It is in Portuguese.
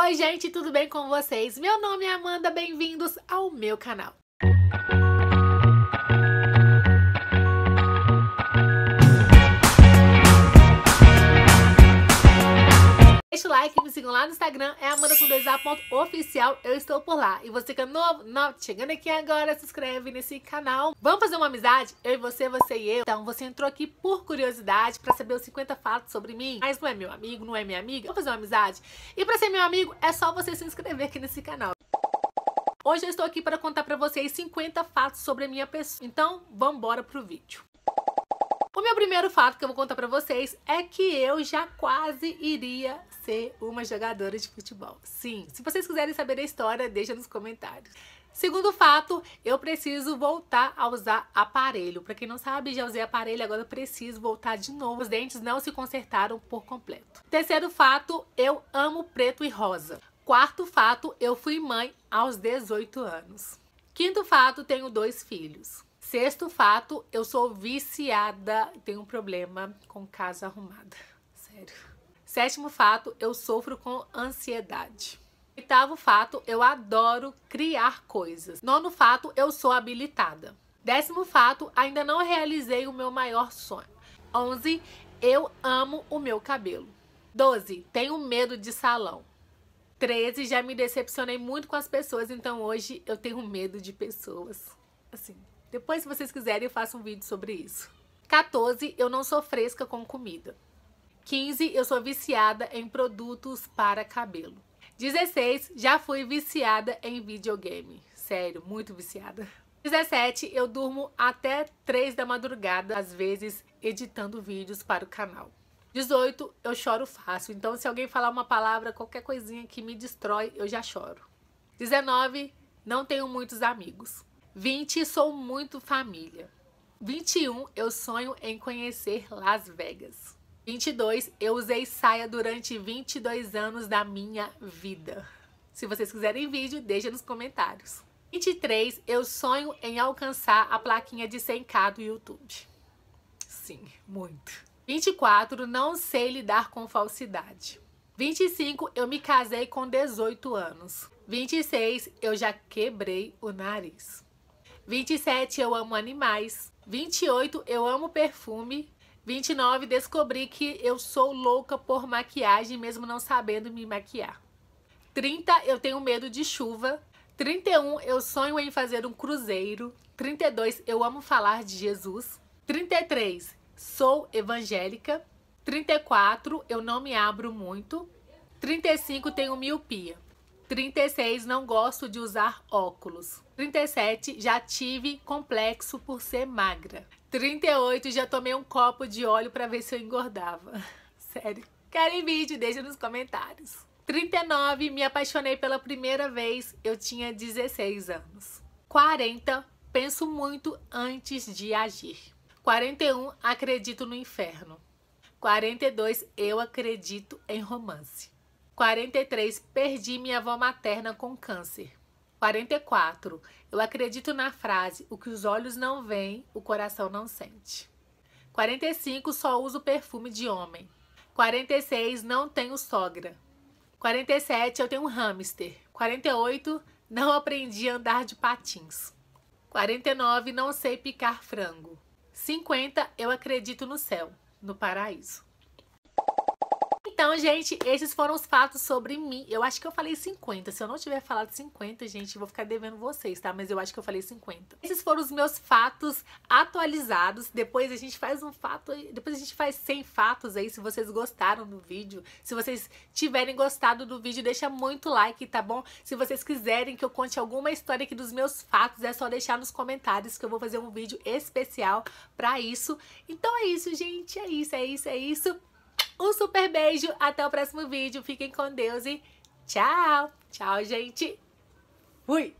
Oi, gente, tudo bem com vocês? Meu nome é Amanda, bem-vindos ao meu canal. Instagram é amandacom2a.oficial. Eu estou por lá. E você que é novo, novo, chegando aqui agora, se inscreve nesse canal. Vamos fazer uma amizade? Eu e você, você e eu. Então, você entrou aqui por curiosidade para saber os 50 fatos sobre mim, mas não é meu amigo, não é minha amiga. Vamos fazer uma amizade? E para ser meu amigo, é só você se inscrever aqui nesse canal. Hoje eu estou aqui para contar para vocês 50 fatos sobre a minha pessoa. Então, vamos embora pro vídeo. O meu primeiro fato que eu vou contar pra vocês é que eu já quase iria ser uma jogadora de futebol. Sim, se vocês quiserem saber a história, deixa nos comentários. Segundo fato, eu preciso voltar a usar aparelho. Para quem não sabe, já usei aparelho, agora preciso voltar de novo. Os dentes não se consertaram por completo. Terceiro fato, eu amo preto e rosa. Quarto fato, eu fui mãe aos 18 anos. Quinto fato, tenho dois filhos. Sexto fato, eu sou viciada e tenho um problema com casa arrumada. Sério. Sétimo fato, eu sofro com ansiedade. Oitavo fato, eu adoro criar coisas. Nono fato, eu sou habilitada. Décimo fato, ainda não realizei o meu maior sonho. Onze, eu amo o meu cabelo. Doze, tenho medo de salão. 13 já me decepcionei muito com as pessoas, então hoje eu tenho medo de pessoas. Assim, depois, se vocês quiserem, eu faço um vídeo sobre isso. 14. Eu não sou fresca com comida. 15. Eu sou viciada em produtos para cabelo. 16. Já fui viciada em videogame. Sério, muito viciada. 17. Eu durmo até 3 da madrugada, às vezes editando vídeos para o canal. 18. Eu choro fácil. Então, se alguém falar uma palavra, qualquer coisinha que me destrói, eu já choro. 19. Não tenho muitos amigos. 20, sou muito família. 21, eu sonho em conhecer Las Vegas. 22, eu usei saia durante 22 anos da minha vida. Se vocês quiserem vídeo, deixa nos comentários. 23, eu sonho em alcançar a plaquinha de 100k do YouTube. Sim, muito. 24, não sei lidar com falsidade. 25, eu me casei com 18 anos. 26, eu já quebrei o nariz. 27, eu amo animais. 28, eu amo perfume. 29, descobri que eu sou louca por maquiagem, mesmo não sabendo me maquiar. 30, eu tenho medo de chuva. 31, eu sonho em fazer um cruzeiro. 32, eu amo falar de Jesus. 33, sou evangélica. 34, eu não me abro muito. 35, tenho miopia. 36, não gosto de usar óculos. 37, já tive complexo por ser magra. 38, já tomei um copo de óleo para ver se eu engordava. Sério. Querem vídeo? Deixa nos comentários. 39, me apaixonei pela primeira vez, eu tinha 16 anos. 40, penso muito antes de agir. 41, acredito no inferno. 42, eu acredito em romance. 43. Perdi minha avó materna com câncer. 44. Eu acredito na frase: o que os olhos não veem, o coração não sente. 45. Só uso perfume de homem. 46. Não tenho sogra. 47. Eu tenho um hamster. 48. Não aprendi a andar de patins. 49. Não sei picar frango. 50. Eu acredito no céu, no paraíso. Então, gente, esses foram os fatos sobre mim. Eu acho que eu falei 50. Se eu não tiver falado 50, gente, vou ficar devendo vocês, tá? Mas eu acho que eu falei 50. Esses foram os meus fatos atualizados. Depois a gente faz um fato, depois a gente faz 100 fatos aí, se vocês gostaram do vídeo. Se vocês tiverem gostado do vídeo, deixa muito like, tá bom? Se vocês quiserem que eu conte alguma história aqui dos meus fatos, é só deixar nos comentários que eu vou fazer um vídeo especial pra isso. Então é isso, gente. É isso, é isso, é isso. Um super beijo, até o próximo vídeo. Fiquem com Deus e tchau! Tchau, gente! Fui!